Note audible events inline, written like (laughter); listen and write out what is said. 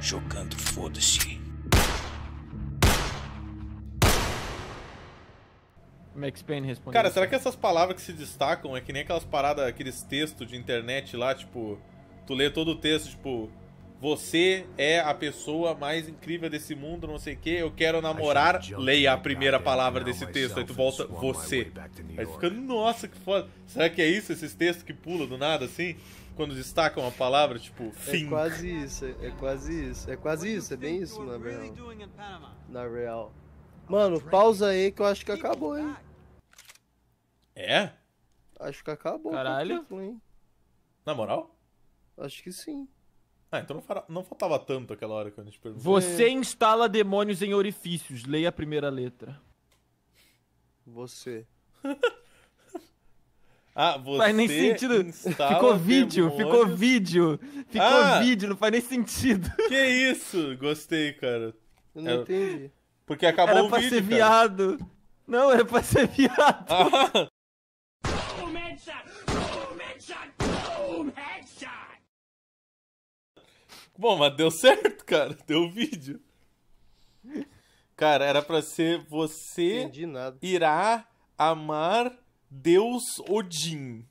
jogando foda-se. Max Payne respondeu. Cara, será que essas palavras que se destacam é que nem aquelas paradas, aqueles textos de internet lá, tipo, tu lê todo o texto, tipo, você é a pessoa mais incrível desse mundo, não sei o quê. Eu quero namorar. Leia a primeira né? palavra desse texto. É aí tu volta, você. Aí fica, nossa, que foda. Será que é isso, esses textos que pula do nada assim? Quando destacam a palavra, tipo, fim. É quase isso, é, é quase isso. É quase isso, é bem isso, na real. Na real. Mano, pausa aí que eu acho que acabou, hein? É? Acho que acabou. Caralho. Hein? Na moral? Acho que sim. Ah, então não, fará, não, faltava tanto aquela hora que a gente perguntou. Você é. instala demônios em orifícios. Leia a primeira letra. Você. (laughs) ah, você. Faz nem sentido. Ficou vídeo, demônios... ficou vídeo. Ficou ah, vídeo, não faz nem sentido. (laughs) Que isso? Gostei, cara. Eu não era... É, entendi. Porque acabou era o vídeo. Era pra ser cara. viado. Não, era pra ser viado. Ah. Boom, headshot! Boom, headshot! Boom, headshot! Bom, mas deu certo, cara. (laughs) Deu o vídeo. Cara, era pra ser você irá amar Deus Odin.